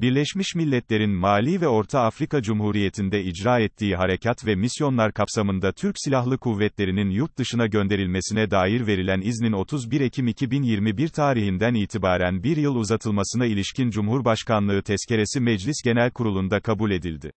Birleşmiş Milletler'in Mali ve Orta Afrika Cumhuriyeti'nde icra ettiği harekat ve misyonlar kapsamında Türk Silahlı Kuvvetleri'nin yurt dışına gönderilmesine dair verilen iznin 31 Ekim 2021 tarihinden itibaren bir yıl uzatılmasına ilişkin Cumhurbaşkanlığı tezkeresi Meclis Genel Kurulu'nda kabul edildi.